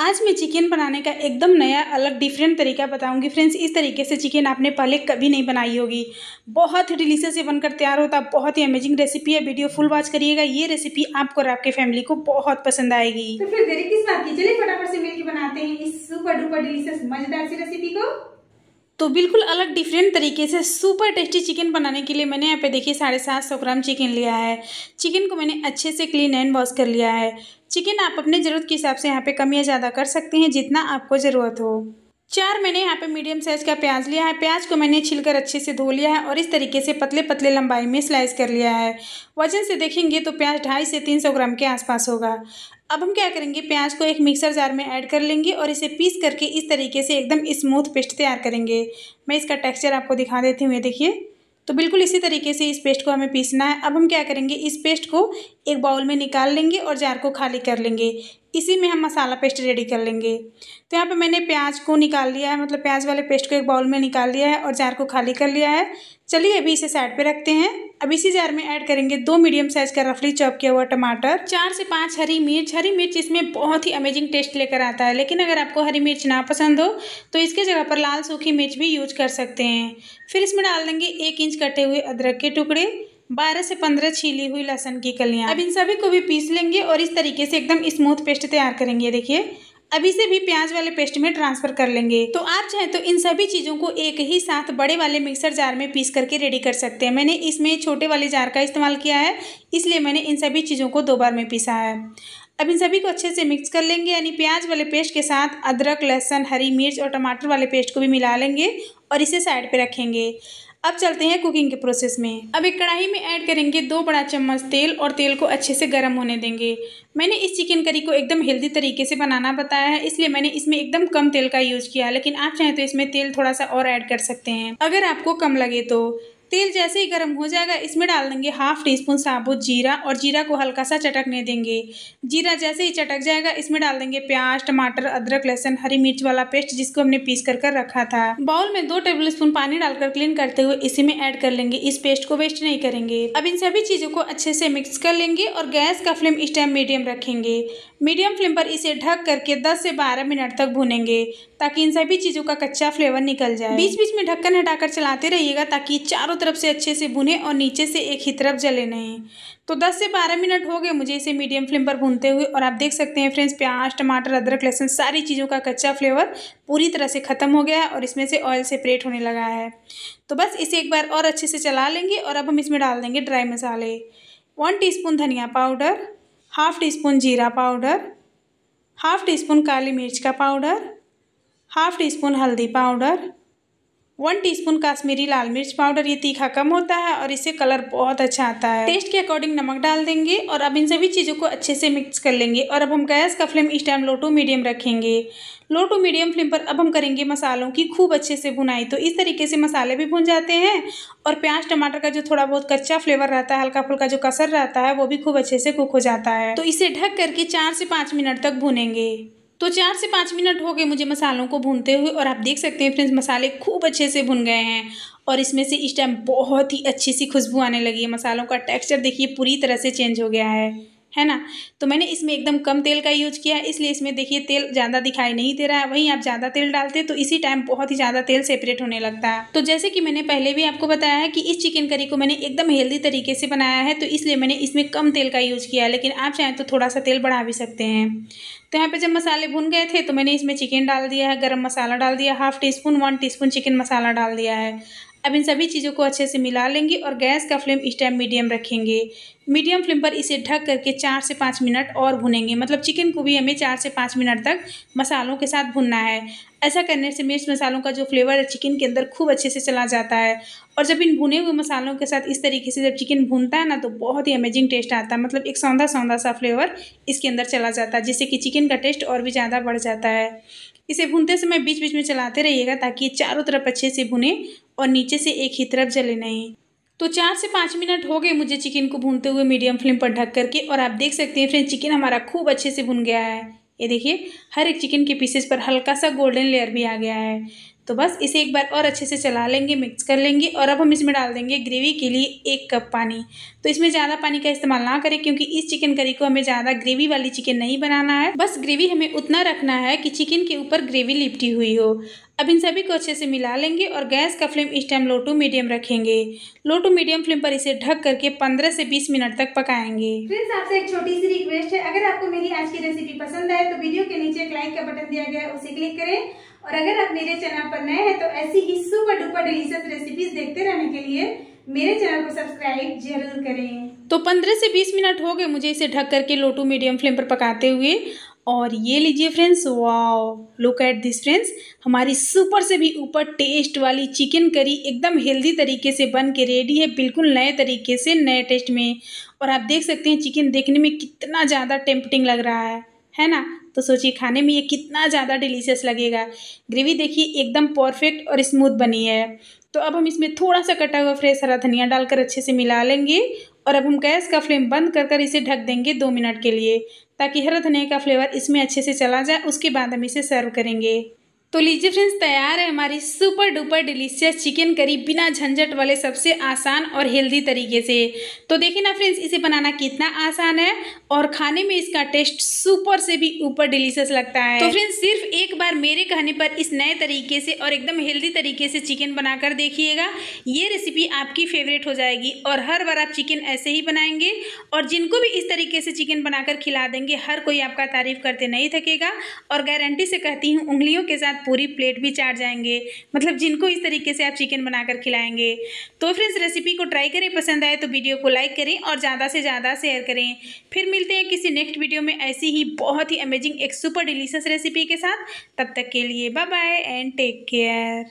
आज मैं चिकन बनाने का एकदम नया अलग डिफरेंट तरीका बताऊंगी फ्रेंड्स इस तरीके से चिकन आपने पहले कभी नहीं बनाई होगी बहुत ही डिलीशियस ये बनकर तैयार होता बहुत ही अमेजिंग रेसिपी है वीडियो फुल वॉच करिएगा ये रेसिपी आपको और आपके फैमिली को बहुत पसंद आएगी तो फिर देरी किस बात की चलिए फटाफट से मिलकर बनाते हैं इस सुपर डुपर डिलीशियस मजेदार सी रेसिपी को तो बिल्कुल अलग डिफरेंट तरीके से सुपर टेस्टी चिकन बनाने के लिए मैंने यहाँ पे देखिए साढ़े सात सौ ग्राम चिकन लिया है चिकन को मैंने अच्छे से क्लीन एंड वॉश कर लिया है चिकन आप अपने ज़रूरत के हिसाब से यहाँ पे कम या ज़्यादा कर सकते हैं जितना आपको ज़रूरत हो चार मैंने यहाँ पे मीडियम साइज़ का प्याज लिया है प्याज को मैंने छिलकर अच्छे से धो लिया है और इस तरीके से पतले पतले लंबाई में स्लाइस कर लिया है वजन से देखेंगे तो प्याज ढाई से तीन सौ ग्राम के आसपास होगा अब हम क्या करेंगे प्याज को एक मिक्सर जार में ऐड कर लेंगे और इसे पीस करके इस तरीके से एकदम स्मूथ पेस्ट तैयार करेंगे मैं इसका टेक्सचर आपको दिखा देती हूँ ये देखिए तो बिल्कुल इसी तरीके से इस पेस्ट को हमें पीसना है अब हम क्या करेंगे इस पेस्ट को एक बाउल में निकाल लेंगे और जार को खाली कर लेंगे इसी में हम मसाला पेस्ट रेडी कर लेंगे तो यहाँ पे मैंने प्याज को निकाल लिया है मतलब प्याज वाले पेस्ट को एक बाउल में निकाल लिया है और जार को खाली कर लिया है चलिए अभी इसे साइड पे रखते हैं अब इसी जार में ऐड करेंगे दो मीडियम साइज का रफली चॉप किया हुआ टमाटर चार से पांच हरी मिर्च हरी मिर्च इसमें बहुत ही अमेजिंग टेस्ट लेकर आता है लेकिन अगर आपको हरी मिर्च ना पसंद हो तो इसके जगह पर लाल सूखी मिर्च भी यूज कर सकते हैं फिर इसमें डाल देंगे एक इंच कटे हुए अदरक के टुकड़े बारह से पंद्रह छीली हुई लहसन की कलियाँ अब इन सभी को भी पीस लेंगे और इस तरीके से एकदम स्मूथ पेस्ट तैयार करेंगे देखिए अभी से भी प्याज वाले पेस्ट में ट्रांसफर कर लेंगे तो आप चाहे तो इन सभी चीज़ों को एक ही साथ बड़े वाले मिक्सर जार में पीस करके रेडी कर सकते हैं मैंने इसमें छोटे वाले जार का इस्तेमाल किया है इसलिए मैंने इन सभी चीज़ों को दो बार में पीसा है अब इन सभी को अच्छे से मिक्स कर लेंगे यानी प्याज वाले पेस्ट के साथ अदरक लहसुन हरी मिर्च और टमाटर वाले पेस्ट को भी मिला लेंगे और इसे साइड पर रखेंगे अब चलते हैं कुकिंग के प्रोसेस में अब एक कढ़ाई में ऐड करेंगे दो बड़ा चम्मच तेल और तेल को अच्छे से गर्म होने देंगे मैंने इस चिकन करी को एकदम हेल्दी तरीके से बनाना बताया है इसलिए मैंने इसमें एकदम कम तेल का यूज़ किया लेकिन आप चाहें तो इसमें तेल थोड़ा सा और ऐड कर सकते हैं अगर आपको कम लगे तो तेल जैसे ही गर्म हो जाएगा इसमें डाल देंगे हाफ टी स्पून साबुत जीरा और जीरा को हल्का सा चटकने देंगे जीरा जैसे ही चटक जाएगा इसमें डाल देंगे प्याज टमाटर अदरक लहसन हरी मिर्च वाला पेस्ट जिसको हमने पीस कर कर रखा था बाउल में दो टेबल स्पून पानी डालकर क्लीन करते हुए इसी में एड कर लेंगे इस पेस्ट को वेस्ट नहीं करेंगे अब इन सभी चीज़ों को अच्छे से मिक्स कर लेंगे और गैस का फ्लेम इस टाइम मीडियम रखेंगे मीडियम फ्लेम पर इसे ढक करके दस से बारह मिनट तक भुनेंगे ताकि इन सभी चीज़ों का कच्चा फ्लेवर निकल जाए बीच बीच में ढक्कन हटाकर चलाते रहिएगा ताकि चारों तरफ से अच्छे से भुने और नीचे से एक ही तरफ जले नहीं तो 10 से 12 मिनट हो गए मुझे इसे मीडियम फ्लेम पर भूनते हुए और आप देख सकते हैं फ्रेंड्स प्याज टमाटर अदरक लहसुन सारी चीज़ों का कच्चा फ्लेवर पूरी तरह से ख़त्म हो गया है और इसमें से ऑयल सेपरेट होने लगा है तो बस इसे एक बार और अच्छे से चला लेंगे और अब हम इसमें डाल देंगे ड्राई मसाले वन टी धनिया पाउडर हाफ़ टी स्पून जीरा पाउडर हाफ़ टी स्पून काली मिर्च का पाउडर हाफ टी स्पून हल्दी पाउडर वन टीस्पून काश्मीरी लाल मिर्च पाउडर ये तीखा कम होता है और इससे कलर बहुत अच्छा आता है टेस्ट के अकॉर्डिंग नमक डाल देंगे और अब इन सभी चीज़ों को अच्छे से मिक्स कर लेंगे और अब हम गैस का फ्लेम इस टाइम लो टू मीडियम रखेंगे लो टू मीडियम फ्लेम पर अब हम करेंगे मसालों की खूब अच्छे से भुनाई तो इस तरीके से मसाले भी भुन जाते हैं और प्याज टमाटर का जो थोड़ा बहुत कच्चा फ्लेवर रहता है हल्का फुल्का जो कसर रहता है वो भी खूब अच्छे से कुक हो जाता है तो इसे ढक करके चार से पाँच मिनट तक भुनेंगे तो चार से पाँच मिनट हो गए मुझे मसालों को भूनते हुए और आप देख सकते हैं फ्रेंड्स मसाले खूब अच्छे से भुन गए हैं और इसमें से इस टाइम बहुत ही अच्छी सी खुशबू आने लगी है मसालों का टेक्सचर देखिए पूरी तरह से चेंज हो गया है है ना तो मैंने इसमें एकदम कम तेल का यूज किया इसलिए इसमें देखिए तेल ज़्यादा दिखाई नहीं दे रहा है वहीं आप ज़्यादा तेल डालते तो इसी टाइम बहुत ही ज़्यादा तेल सेपरेट होने लगता है तो जैसे कि मैंने पहले भी आपको बताया है कि इस चिकन करी को मैंने एकदम हेल्दी तरीके से बनाया है तो इसलिए मैंने इसमें कम तेल का यूज किया है लेकिन आप चाहें तो थोड़ा सा तेल बढ़ा भी सकते हैं तो यहाँ पर जब मसाले भुन गए थे तो मैंने इसमें चिकन डाल दिया है गर्म मसाला डाल दिया half teaspoon one teaspoon chicken मसाला डाल दिया है अब इन सभी चीज़ों को अच्छे से मिला लेंगे और गैस का फ्लेम इस टाइम मीडियम रखेंगे मीडियम फ्लेम पर इसे ढक करके चार से पाँच मिनट और भुनेंगे मतलब चिकन को भी हमें चार से पाँच मिनट तक मसालों के साथ भुनना है ऐसा करने से मिर्च मसालों का जो फ्लेवर है चिकन के अंदर खूब अच्छे से चला जाता है और जब इन भुने हुए मसालों के साथ इस तरीके से जब चिकन भुनता है ना तो बहुत ही अमेजिंग टेस्ट आता है मतलब एक सौंदा सौंदा सा फ्लेवर इसके अंदर चला जाता है जिससे कि चिकन का टेस्ट और भी ज़्यादा बढ़ जाता है इसे भूनते समय बीच बीच में चलाते रहिएगा ताकि चारों तरफ अच्छे से भुने और नीचे से एक ही तरफ जले नहीं तो चार से पाँच मिनट हो गए मुझे चिकन को भूनते हुए मीडियम फ्लेम पर ढक करके और आप देख सकते हैं फ्रेंड चिकन हमारा खूब अच्छे से भुन गया है ये देखिए हर एक चिकन के पीसेस पर हल्का सा गोल्डन लेयर भी आ गया है तो बस इसे एक बार और अच्छे से चला लेंगे मिक्स कर लेंगे और अब हम इसमें डाल देंगे ग्रेवी के लिए एक कप पानी तो इसमें ज़्यादा पानी का इस्तेमाल ना करें क्योंकि इस चिकन करी को हमें ज़्यादा ग्रेवी वाली चिकन नहीं बनाना है बस ग्रेवी हमें उतना रखना है कि चिकन के ऊपर ग्रेवी लिपटी हुई हो अब इन सभी को अच्छे से मिला लेंगे और गैस का फ्लेम इस टाइम लो टू मीडियम रखेंगे लो टू मीडियम फ्लेम पर इसे ढक करके 15 से 20 मिनट तक पकाएंगे फ्रेंड्स आपसे एक छोटी सी रिक्वेस्ट है अगर आपको मेरी आज की रेसिपी पसंद आए तो वीडियो के नीचे एक लाइक का बटन दिया गया है उसे क्लिक करें और अगर आप मेरे चैनल पर नए हैं तो ऐसी ही सुपर डुपर डिलीशियस रेसिपीज देखते रहने के लिए मेरे चैनल को सब्सक्राइब जरूर करें तो 15 से 20 मिनट हो गए मुझे इसे ढक करके लो टू मीडियम फ्लेम पर पकाते हुए और ये लीजिए friends wow look at this friends हमारी सुपर से भी ऊपर टेस्ट वाली चिकन करी एकदम हेल्दी तरीके से बन के रेडी है बिल्कुल नए तरीके से नए टेस्ट में और आप देख सकते हैं चिकन देखने में कितना ज़्यादा टेम्पटिंग लग रहा है है ना तो सोचिए खाने में ये कितना ज़्यादा डिलीशियस लगेगा ग्रेवी देखिए एकदम परफेक्ट और स्मूथ बनी है तो अब हम इसमें थोड़ा सा कटा हुआ फ्रेश हरा धनिया डालकर अच्छे से मिला लेंगे और अब हम गैस का फ्लेम बंद कर कर इसे ढक देंगे दो मिनट के लिए ताकि हरा धनिया का फ्लेवर इसमें अच्छे से चला जाए उसके बाद हम इसे सर्व करेंगे तो लीजिए फ्रेंड्स तैयार है हमारी super duper delicious chicken curry बिना झंझट वाले सबसे आसान और हेल्दी तरीके से तो देखिए ना फ्रेंड्स इसे बनाना कितना आसान है और खाने में इसका टेस्ट सुपर से भी ऊपर डिलीशियस लगता है तो फ्रेंड्स सिर्फ एक बार मेरे कहने पर इस नए तरीके से और एकदम हेल्दी तरीके से चिकन बनाकर देखिएगा ये रेसिपी आपकी फेवरेट हो जाएगी और हर बार आप चिकन ऐसे ही बनाएंगे और जिनको भी इस तरीके से चिकन बनाकर खिला देंगे हर कोई आपका तारीफ करते नहीं थकेगा और गारंटी से कहती हूँ उंगलियों के साथ पूरी प्लेट भी चाट जाएंगे मतलब जिनको इस तरीके से आप चिकन बनाकर खिलाएंगे तो फ्रेंड्स रेसिपी को ट्राई करें पसंद आए तो वीडियो को लाइक करें और ज़्यादा से ज़्यादा शेयर करें फिर मिलते हैं किसी नेक्स्ट वीडियो में ऐसी ही बहुत ही अमेजिंग एक सुपर डिलीशियस रेसिपी के साथ तब तक के लिए bye bye and take care